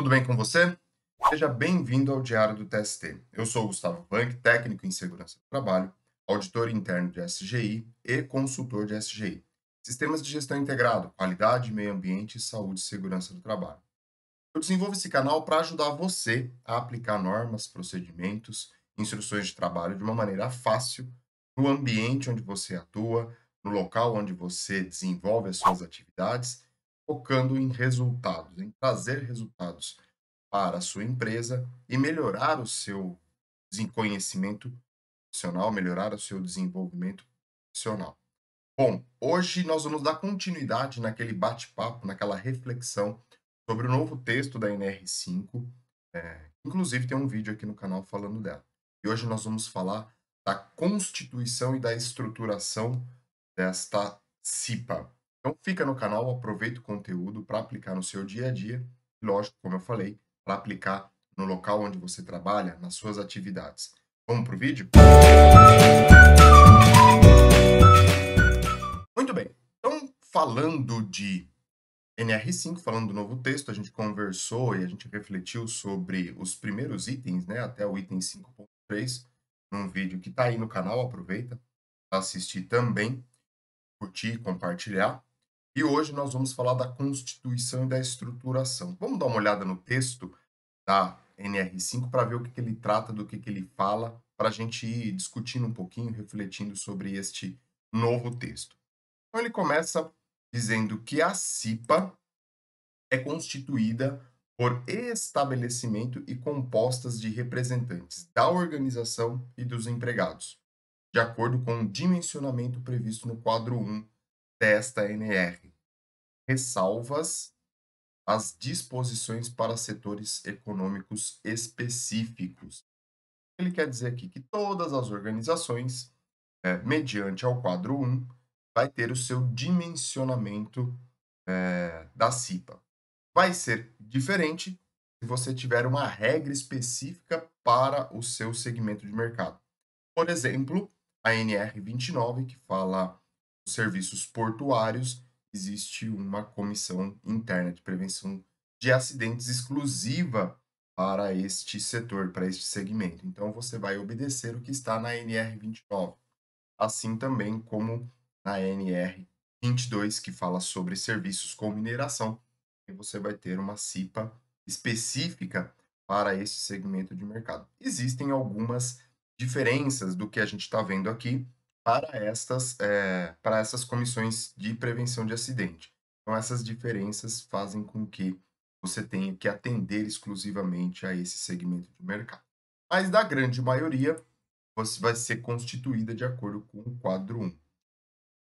Tudo bem com você? Seja bem-vindo ao Diário do TST. Eu sou Gustavo Bank, técnico em segurança do trabalho, auditor interno de SGI e consultor de SGI. Sistemas de gestão integrado, qualidade, meio ambiente, saúde e segurança do trabalho. Eu desenvolvo esse canal para ajudar você a aplicar normas, procedimentos, instruções de trabalho de uma maneira fácil no ambiente onde você atua, no local onde você desenvolve as suas atividades focando em resultados, em trazer resultados para a sua empresa e melhorar o seu conhecimento profissional, melhorar o seu desenvolvimento profissional. Bom, hoje nós vamos dar continuidade naquele bate-papo, naquela reflexão sobre o novo texto da NR5. É, inclusive tem um vídeo aqui no canal falando dela. E hoje nós vamos falar da constituição e da estruturação desta CIPA. Então fica no canal, aproveita o conteúdo para aplicar no seu dia a dia, e, lógico, como eu falei, para aplicar no local onde você trabalha, nas suas atividades. Vamos para o vídeo? Muito bem, então falando de NR5, falando do novo texto, a gente conversou e a gente refletiu sobre os primeiros itens, né, até o item 5.3, num vídeo que está aí no canal, aproveita para assistir também, curtir, compartilhar. E hoje nós vamos falar da constituição e da estruturação. Vamos dar uma olhada no texto da NR5 para ver o que, que, ele trata, do que, que ele fala, para a gente ir discutindo um pouquinho, refletindo sobre este novo texto. Então ele começa dizendo que a CIPA é constituída por estabelecimento e compostas de representantes da organização e dos empregados, de acordo com o dimensionamento previsto no quadro 1 desta NR. Ressalvas as disposições para setores econômicos específicos. Ele quer dizer aqui que todas as organizações, é, mediante ao quadro 1, vai ter o seu dimensionamento é, da CIPA. Vai ser diferente se você tiver uma regra específica para o seu segmento de mercado. Por exemplo, a NR29, que fala serviços portuários, existe uma comissão interna de prevenção de acidentes exclusiva para este setor, para este segmento. Então você vai obedecer o que está na NR 29, assim também como na NR 22 que fala sobre serviços com mineração, e você vai ter uma CIPA específica para esse segmento de mercado. Existem algumas diferenças do que a gente está vendo aqui, para estas, eh, para essas comissões de prevenção de acidente. Então, essas diferenças fazem com que você tenha que atender exclusivamente a esse segmento de mercado. Mas, da grande maioria, você vai ser constituída de acordo com o quadro 1.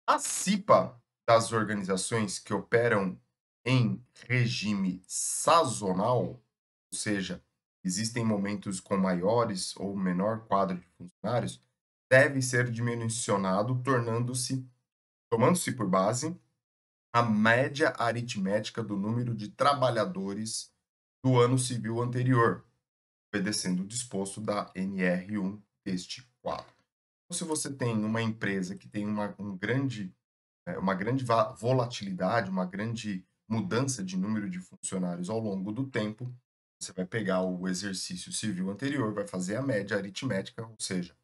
A CIPA das organizações que operam em regime sazonal, ou seja, existem momentos com maiores ou menor quadro de funcionários, deve ser dimensionado tornando-se, tomando-se por base, a média aritmética do número de trabalhadores do ano civil anterior, obedecendo o disposto da NR1 deste 4. Então, se você tem uma empresa que tem uma, um grande, é, uma grande volatilidade, uma grande mudança de número de funcionários ao longo do tempo, você vai pegar o exercício civil anterior, vai fazer a média aritmética, ou seja,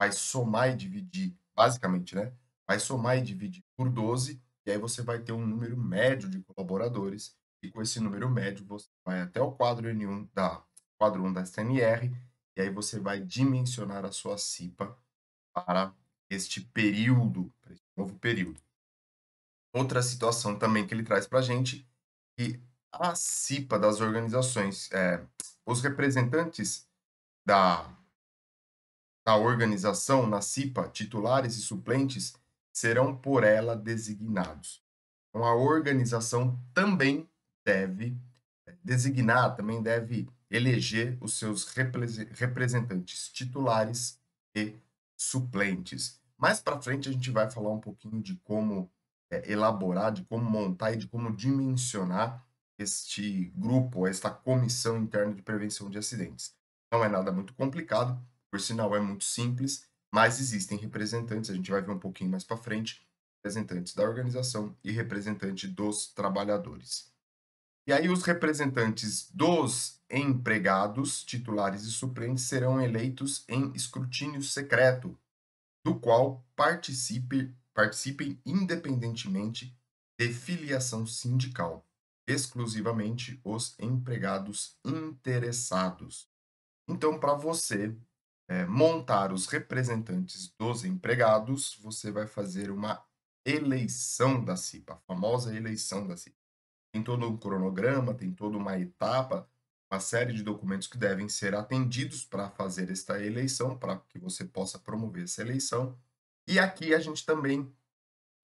vai somar e dividir, basicamente, né? Vai somar e dividir por 12, e aí você vai ter um número médio de colaboradores, e com esse número médio você vai até o quadro N1 da quadro 1 da SNR, e aí você vai dimensionar a sua CIPA para este período, para este novo período. Outra situação também que ele traz para a gente que a CIPA das organizações, é, os representantes da na organização, na CIPA, titulares e suplentes serão por ela designados. Então, a organização também deve eh, designar, também deve eleger os seus representantes titulares e suplentes. Mais para frente a gente vai falar um pouquinho de como é, elaborar, de como montar e de como dimensionar este grupo, esta comissão interna de prevenção de acidentes. Não é nada muito complicado, por sinal é muito simples, mas existem representantes, a gente vai ver um pouquinho mais para frente, representantes da organização e representante dos trabalhadores. E aí os representantes dos empregados, titulares e suplentes serão eleitos em escrutínio secreto, do qual participe, participem independentemente de filiação sindical, exclusivamente os empregados interessados. Então, para você é, montar os representantes dos empregados, você vai fazer uma eleição da CIPA, a famosa eleição da CIPA. Tem todo um cronograma, tem toda uma etapa, uma série de documentos que devem ser atendidos para fazer esta eleição, para que você possa promover essa eleição. E aqui a gente também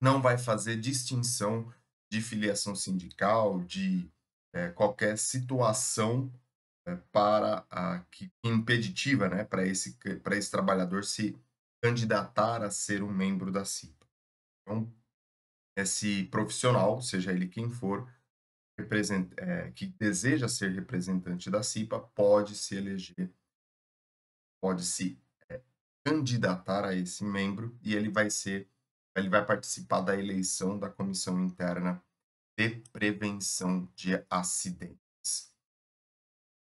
não vai fazer distinção de filiação sindical, de é, qualquer situação eh, para a que, impeditiva, né, para esse para esse trabalhador se candidatar a ser um membro da CIPA. Então, esse profissional, seja ele quem for, é, que deseja ser representante da CIPA, pode se eleger, pode se é, candidatar a esse membro e ele vai ser, ele vai participar da eleição da comissão interna de prevenção de acidentes.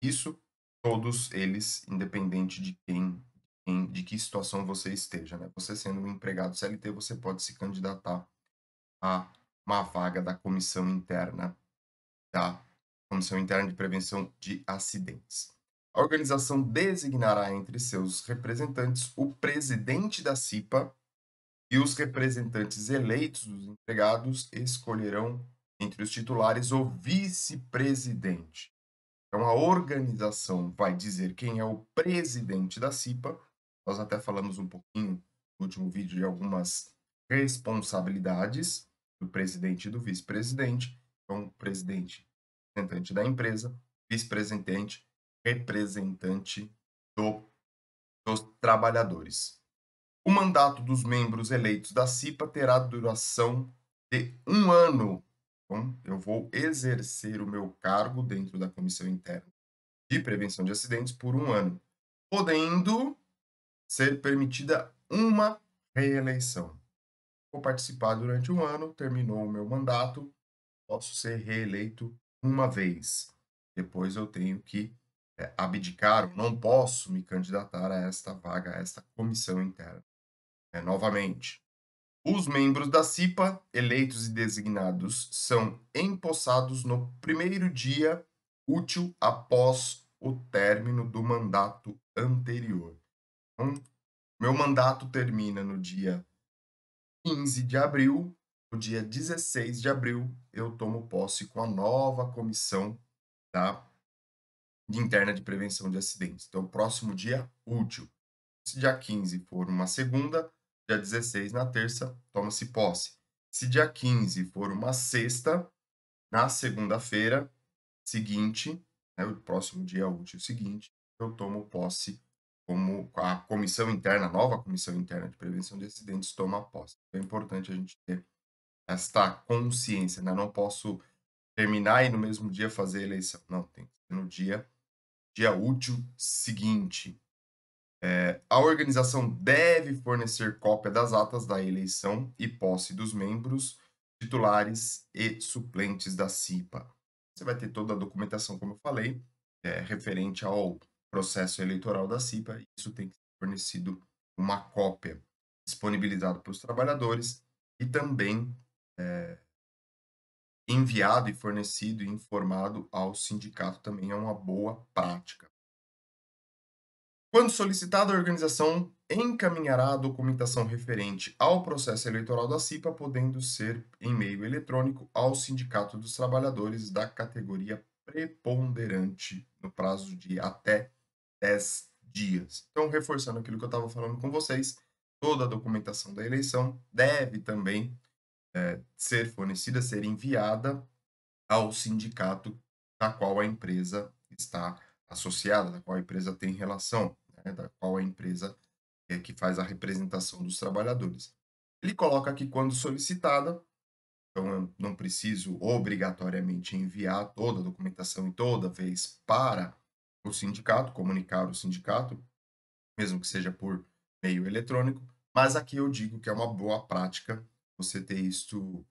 Isso todos eles, independente de quem, em, de que situação você esteja. Né? Você sendo um empregado CLT, você pode se candidatar a uma vaga da comissão interna da Comissão Interna de Prevenção de Acidentes. A organização designará entre seus representantes o presidente da CIPA e os representantes eleitos dos empregados escolherão entre os titulares o vice-presidente. Então, a organização vai dizer quem é o presidente da CIPA. Nós até falamos um pouquinho no último vídeo de algumas responsabilidades do presidente e do vice-presidente. Então, presidente, representante da empresa, vice-presidente, representante do, dos trabalhadores. O mandato dos membros eleitos da CIPA terá duração de um ano eu vou exercer o meu cargo dentro da Comissão Interna de Prevenção de Acidentes por um ano, podendo ser permitida uma reeleição. Vou participar durante um ano, terminou o meu mandato, posso ser reeleito uma vez. Depois eu tenho que é, abdicar, não posso me candidatar a esta vaga, a esta comissão interna. É, novamente, os membros da CIPA, eleitos e designados, são empossados no primeiro dia útil após o término do mandato anterior. Então, meu mandato termina no dia 15 de abril. No dia 16 de abril, eu tomo posse com a nova comissão da de interna de prevenção de acidentes. Então, próximo dia útil. Se dia 15 for uma segunda, dia 16, na terça, toma-se posse. Se dia 15 for uma sexta, na segunda-feira seguinte, né, o próximo dia útil seguinte, eu tomo posse como a comissão interna, a nova comissão interna de prevenção de acidentes toma posse. Então, é importante a gente ter esta consciência, né? Não posso terminar e no mesmo dia fazer a eleição. Não, tem que ser no dia, dia útil seguinte. É, a organização deve fornecer cópia das atas da eleição e posse dos membros, titulares e suplentes da CIPA. Você vai ter toda a documentação, como eu falei, é, referente ao processo eleitoral da CIPA. Isso tem que ser fornecido uma cópia disponibilizada para os trabalhadores e também é, enviado e fornecido e informado ao sindicato também é uma boa prática. Quando solicitada, a organização encaminhará a documentação referente ao processo eleitoral da CIPA, podendo ser em meio eletrônico ao Sindicato dos Trabalhadores da categoria preponderante, no prazo de até 10 dias. Então, reforçando aquilo que eu estava falando com vocês, toda a documentação da eleição deve também é, ser fornecida, ser enviada ao sindicato da qual a empresa está associada, da qual a empresa tem relação né, da qual a empresa é que faz a representação dos trabalhadores. Ele coloca aqui quando solicitada, então eu não preciso obrigatoriamente enviar toda a documentação e toda vez para o sindicato, comunicar o sindicato, mesmo que seja por meio eletrônico, mas aqui eu digo que é uma boa prática você ter isto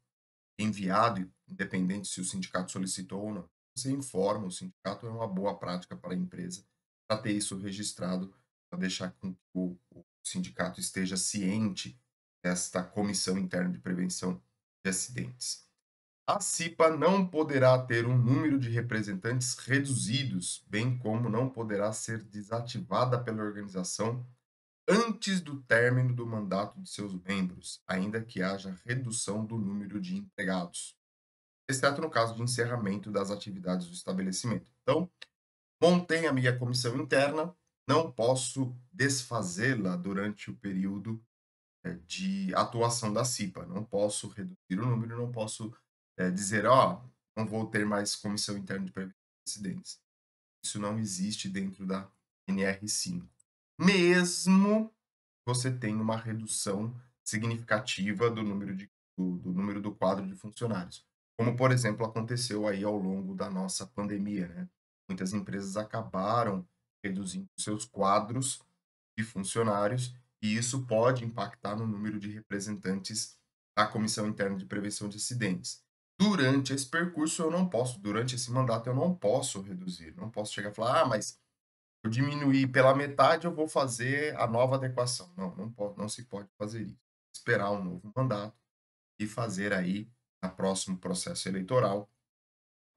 enviado, independente se o sindicato solicitou ou não. Você informa o sindicato, é uma boa prática para a empresa para ter isso registrado para deixar com que o, o sindicato esteja ciente desta comissão interna de prevenção de acidentes. A CIPA não poderá ter um número de representantes reduzidos, bem como não poderá ser desativada pela organização antes do término do mandato de seus membros, ainda que haja redução do número de empregados, exceto no caso de encerramento das atividades do estabelecimento. Então, montem a minha comissão interna, não posso desfazê-la durante o período eh, de atuação da CIPA. Não posso reduzir o número, não posso é, dizer, ó, oh, não vou ter mais comissão interna de prevenção de incidentes. Isso não existe dentro da NR5. Mesmo você tenha uma redução significativa do número, de, do, do, número do quadro de funcionários. Como, por exemplo, aconteceu aí ao longo da nossa pandemia, né? Muitas empresas acabaram reduzindo seus quadros de funcionários, e isso pode impactar no número de representantes da Comissão Interna de Prevenção de Acidentes. Durante esse percurso, eu não posso, durante esse mandato, eu não posso reduzir, não posso chegar e falar, ah, mas eu diminuí pela metade, eu vou fazer a nova adequação. Não, não, pode, não se pode fazer isso. Esperar um novo mandato e fazer aí, no próximo processo eleitoral,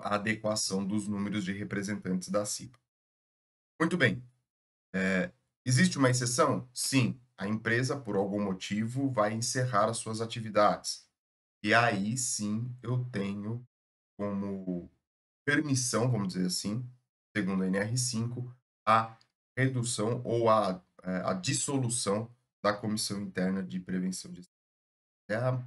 a adequação dos números de representantes da CIPA. Muito bem. É, existe uma exceção? Sim, a empresa, por algum motivo, vai encerrar as suas atividades. E aí sim eu tenho como permissão, vamos dizer assim, segundo a NR5, a redução ou a, é, a dissolução da Comissão Interna de Prevenção de é a,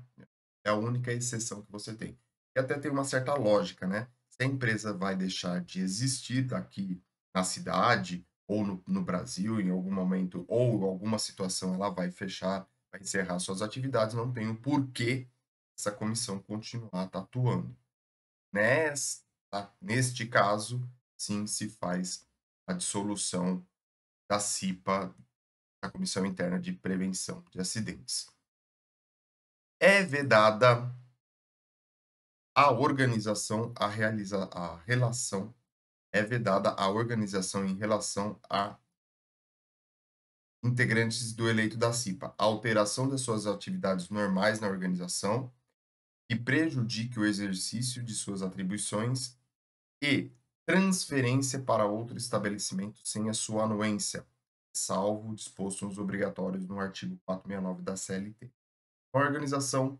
é a única exceção que você tem. E até tem uma certa lógica, né? Se a empresa vai deixar de existir daqui na cidade ou no, no Brasil em algum momento ou alguma situação ela vai fechar, vai encerrar suas atividades, não tem o um porquê essa comissão continuar atuando. Nesta, neste caso, sim, se faz a dissolução da CIPA, da Comissão Interna de Prevenção de Acidentes. É vedada a organização, a, realiza, a relação é vedada à organização em relação a integrantes do eleito da CIPA, a alteração das suas atividades normais na organização que prejudique o exercício de suas atribuições e transferência para outro estabelecimento sem a sua anuência, salvo disposto nos obrigatórios no artigo 469 da CLT. A organização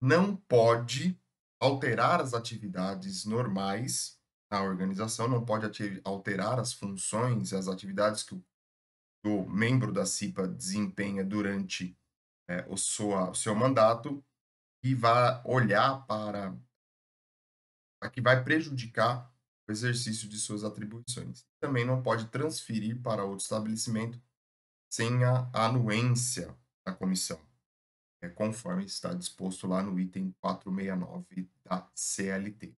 não pode alterar as atividades normais na organização, não pode alterar as funções, as atividades que o, membro da CIPA desempenha durante é, o, sua, o seu mandato e vai olhar para a que vai prejudicar o exercício de suas atribuições. Também não pode transferir para outro estabelecimento sem a anuência da comissão, é, conforme está disposto lá no item 469 da CLT.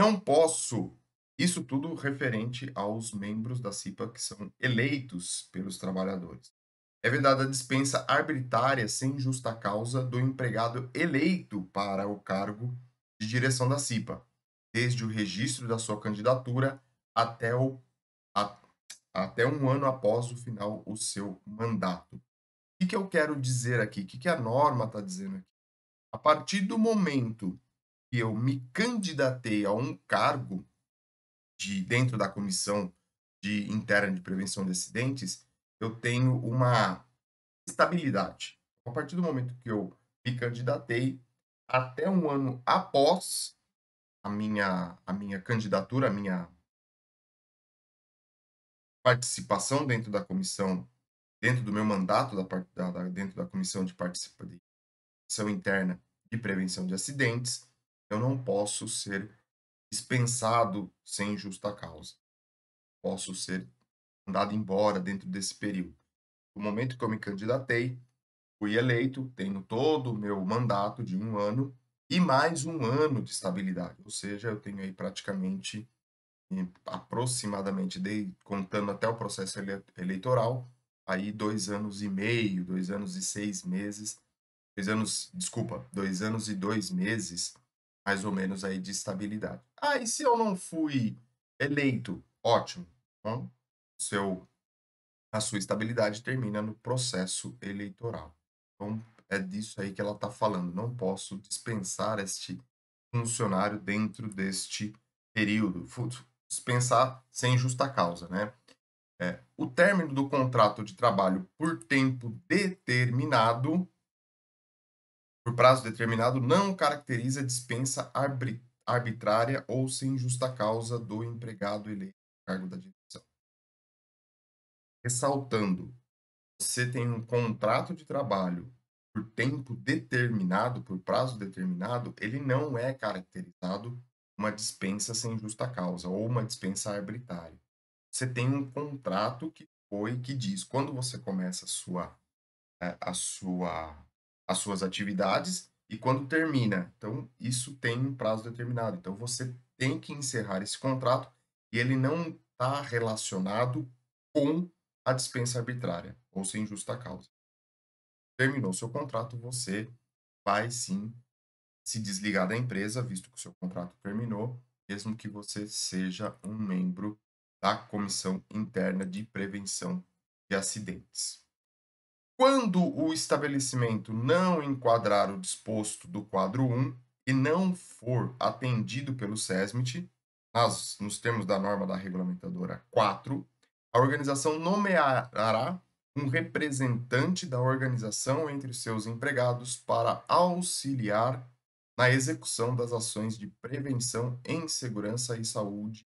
Não posso. Isso tudo referente aos membros da CIPA que são eleitos pelos trabalhadores. É vedada a dispensa arbitrária sem justa causa do empregado eleito para o cargo de direção da CIPA, desde o registro da sua candidatura até, o, a, até um ano após o final o seu mandato. O que, que eu quero dizer aqui? O que, que a norma está dizendo aqui? A partir do momento que eu me candidatei a um cargo de dentro da comissão de interna de prevenção de acidentes, eu tenho uma estabilidade. A partir do momento que eu me candidatei, até um ano após a minha a minha candidatura, a minha participação dentro da comissão, dentro do meu mandato da, da dentro da comissão de participação interna de prevenção de acidentes, eu não posso ser dispensado sem justa causa. Posso ser mandado embora dentro desse período. No momento que eu me candidatei, fui eleito, tenho todo o meu mandato de um ano e mais um ano de estabilidade. Ou seja, eu tenho aí praticamente, aproximadamente, contando até o processo eleitoral, aí dois anos e meio, dois anos e seis meses, dois anos, desculpa, dois anos e dois meses mais ou menos aí de estabilidade. Ah, e se eu não fui eleito? Ótimo. Então, seu, a sua estabilidade termina no processo eleitoral. Então, é disso aí que ela está falando. Não posso dispensar este funcionário dentro deste período. Dispensar sem justa causa, né? É, o término do contrato de trabalho por tempo determinado por prazo determinado não caracteriza dispensa arbitrária ou sem justa causa do empregado eleito cargo da direção. Ressaltando, você tem um contrato de trabalho por tempo determinado, por prazo determinado, ele não é caracterizado uma dispensa sem justa causa ou uma dispensa arbitrária. Você tem um contrato que foi que diz quando você começa a sua eh, a sua as suas atividades e quando termina. Então, isso tem um prazo determinado. Então, você tem que encerrar esse contrato e ele não está relacionado com a dispensa arbitrária ou sem justa causa. Terminou seu contrato, você vai sim se desligar da empresa, visto que o seu contrato terminou, mesmo que você seja um membro da Comissão Interna de Prevenção de Acidentes. Quando o estabelecimento não enquadrar o disposto do quadro 1 e não for atendido pelo SESMIT, nas, nos termos da norma da regulamentadora 4, a organização nomeará um representante da organização entre seus empregados para auxiliar na execução das ações de prevenção em segurança e saúde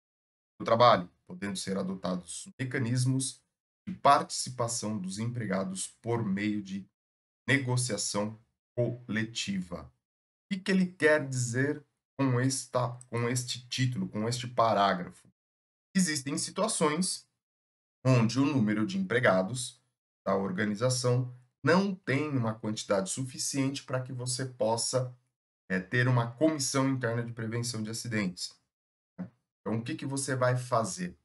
do trabalho, podendo ser adotados mecanismos participação dos empregados por meio de negociação coletiva. O que ele quer dizer com, esta, com este título, com este parágrafo? Existem situações onde o número de empregados da organização não tem uma quantidade suficiente para que você possa é, ter uma comissão interna de prevenção de acidentes. Né? Então, o que, que você vai fazer?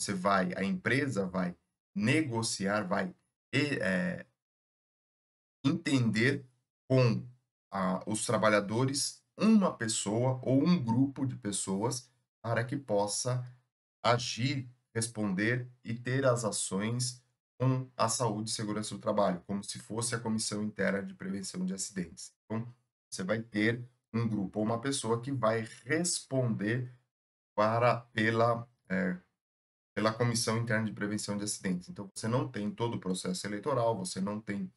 Você vai, a empresa vai negociar, vai é, entender com a, os trabalhadores uma pessoa ou um grupo de pessoas para que possa agir, responder e ter as ações com a saúde e segurança do trabalho, como se fosse a Comissão Interna de Prevenção de Acidentes. Então, você vai ter um grupo ou uma pessoa que vai responder para pela é, pela Comissão Interna de Prevenção de Acidentes. Então você não tem todo o processo eleitoral, você não tem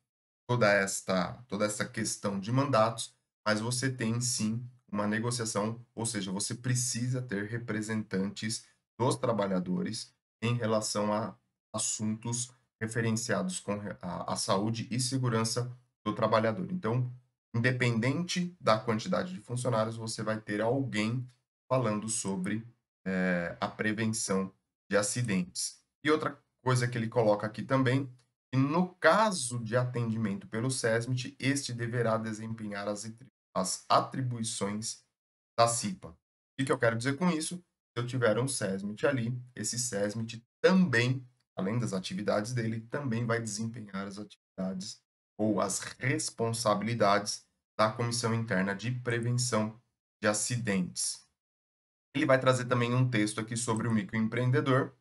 toda esta toda essa questão de mandatos, mas você tem sim uma negociação, ou seja, você precisa ter representantes dos trabalhadores em relação a assuntos referenciados com a, a saúde e segurança do trabalhador. Então, independente da quantidade de funcionários, você vai ter alguém falando sobre é, a prevenção de acidentes. E outra coisa que ele coloca aqui também, que no caso de atendimento pelo SESMIT, este deverá desempenhar as, as atribuições da CIPA. O que eu quero dizer com isso? Se eu tiver um SESMIT ali, esse SESMIT também, além das atividades dele, também vai desempenhar as atividades ou as responsabilidades da Comissão Interna de Prevenção de Acidentes. Ele vai trazer também um texto aqui sobre o microempreendedor,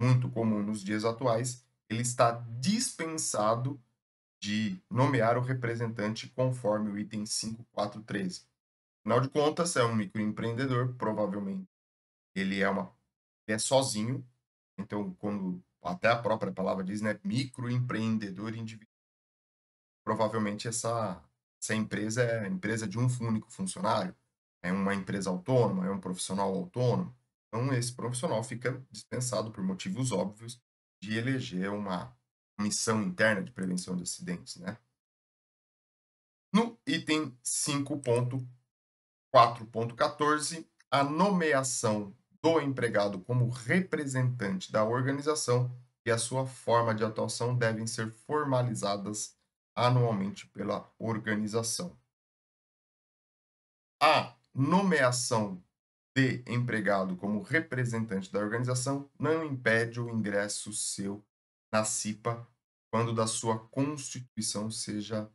muito comum nos dias atuais. Ele está dispensado de nomear o representante conforme o item 5413. Afinal de contas, é um microempreendedor, provavelmente ele é uma é sozinho. Então, quando até a própria palavra diz, né, microempreendedor individual, provavelmente essa essa empresa é a empresa de um único funcionário, é uma empresa autônoma, é um profissional autônomo. Então, esse profissional fica dispensado por motivos óbvios de eleger uma missão interna de prevenção de acidentes, né? No item 5.4.14, a nomeação do empregado como representante da organização e a sua forma de atuação devem ser formalizadas anualmente pela organização. A nomeação de empregado como representante da organização não impede o ingresso seu na CIPA quando da sua constituição seja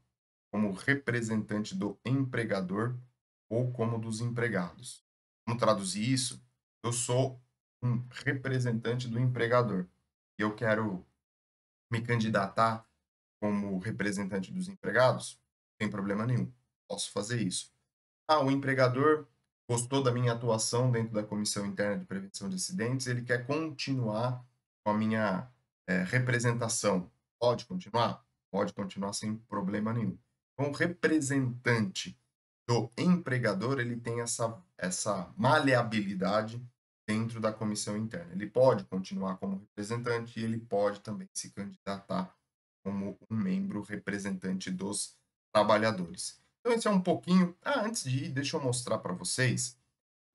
como representante do empregador ou como dos empregados. Vamos traduzir isso? Eu sou um representante do empregador e eu quero me candidatar como representante dos empregados, tem problema nenhum. Posso fazer isso ah, o empregador gostou da minha atuação dentro da Comissão Interna de Prevenção de Acidentes, ele quer continuar com a minha é, representação. Pode continuar? Pode continuar sem problema nenhum. Então, o representante do empregador, ele tem essa, essa maleabilidade dentro da comissão interna. Ele pode continuar como representante e ele pode também se candidatar como um membro representante dos trabalhadores. Então esse é um pouquinho... Ah, antes de ir, deixa eu mostrar para vocês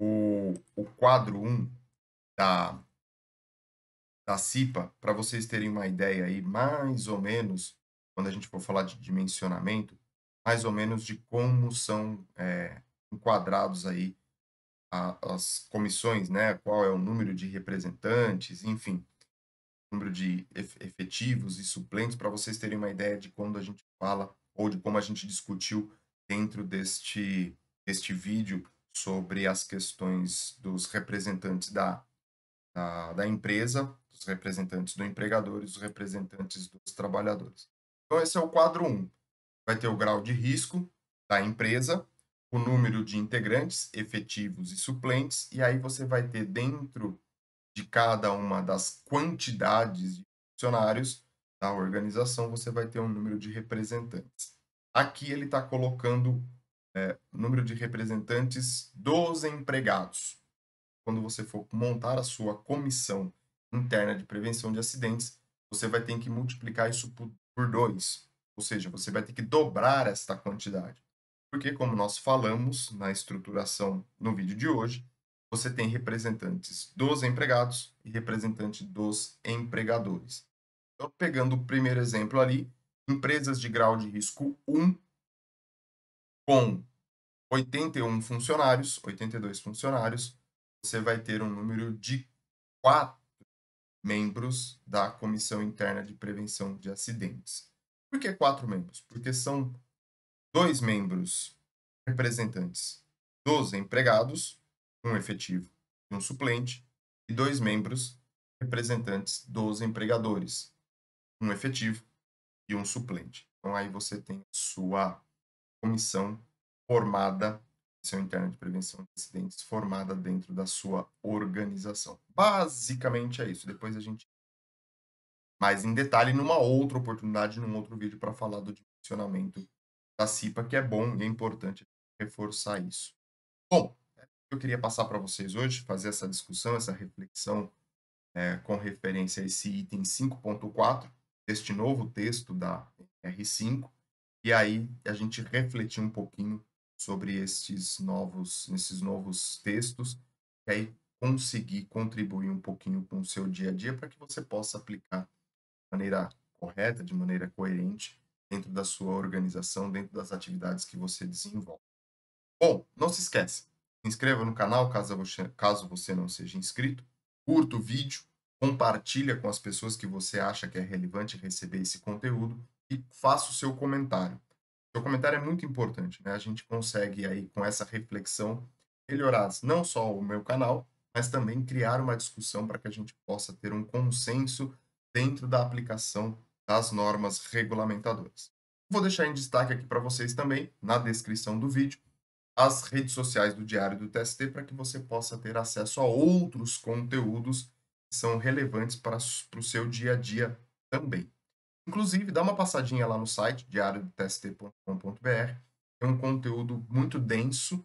o, o quadro 1 da, da CIPA, para vocês terem uma ideia aí, mais ou menos, quando a gente for falar de dimensionamento, mais ou menos de como são é, enquadrados aí a, as comissões, né? Qual é o número de representantes, enfim, número de efetivos e suplentes, para vocês terem uma ideia de quando a gente fala ou de como a gente discutiu dentro deste, deste vídeo sobre as questões dos representantes da, da, da empresa, dos representantes do empregador e dos representantes dos trabalhadores. Então, esse é o quadro 1. Um. Vai ter o grau de risco da empresa, o número de integrantes, efetivos e suplentes, e aí você vai ter dentro de cada uma das quantidades de funcionários da organização, você vai ter um número de representantes. Aqui ele está colocando é, número de representantes dos empregados. Quando você for montar a sua comissão interna de prevenção de acidentes, você vai ter que multiplicar isso por, dois. Ou seja, você vai ter que dobrar esta quantidade. Porque, como nós falamos na estruturação no vídeo de hoje, você tem representantes dos empregados e representante dos empregadores. Então, pegando o primeiro exemplo ali, empresas de grau de risco 1, com 81 funcionários, 82 funcionários, você vai ter um número de 4 membros da Comissão Interna de Prevenção de Acidentes. Por que quatro membros? Porque são dois membros representantes dos empregados, um efetivo e um suplente, e dois membros representantes dos empregadores, um efetivo e um suplente. Então aí você tem sua comissão formada, comissão interna de prevenção de acidentes formada dentro da sua organização. Basicamente é isso. Depois a gente mais em detalhe numa outra oportunidade, num outro vídeo para falar do dimensionamento da CIPA, que é bom e é importante reforçar isso. Bom, é eu queria passar para vocês hoje, fazer essa discussão, essa reflexão é, com referência a esse item 5.4 deste novo texto da R5 e aí a gente refletir um pouquinho sobre estes novos, esses novos textos e aí conseguir contribuir um pouquinho com o seu dia a dia para que você possa aplicar de maneira correta, de maneira coerente dentro da sua organização, dentro das atividades que você desenvolve. Bom, não se esquece, se inscreva no canal caso você, caso você não seja inscrito, curta o vídeo, compartilha com as pessoas que você acha que é relevante receber esse conteúdo e faça o seu comentário. O seu comentário é muito importante, né? A gente consegue aí com essa reflexão melhorar não só o meu canal, mas também criar uma discussão para que a gente possa ter um consenso dentro da aplicação das normas regulamentadoras. Vou deixar em destaque aqui para vocês também, na descrição do vídeo, as redes sociais do Diário do TST para que você possa ter acesso a outros conteúdos são relevantes para, para o seu dia a dia também. Inclusive, dá uma passadinha lá no site diariodotst.com.br, tem é um conteúdo muito denso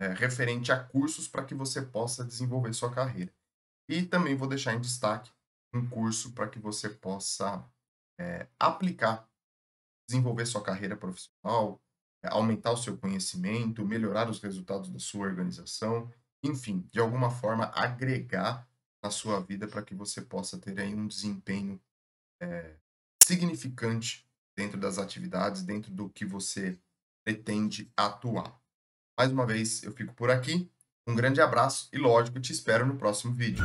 é, referente a cursos para que você possa desenvolver sua carreira. E também vou deixar em destaque um curso para que você possa é, aplicar, desenvolver sua carreira profissional, é, aumentar o seu conhecimento, melhorar os resultados da sua organização, enfim, de alguma forma agregar na sua vida para que você possa ter aí um desempenho é, significante dentro das atividades, dentro do que você pretende atuar. Mais uma vez, eu fico por aqui. Um grande abraço e, lógico, te espero no próximo vídeo.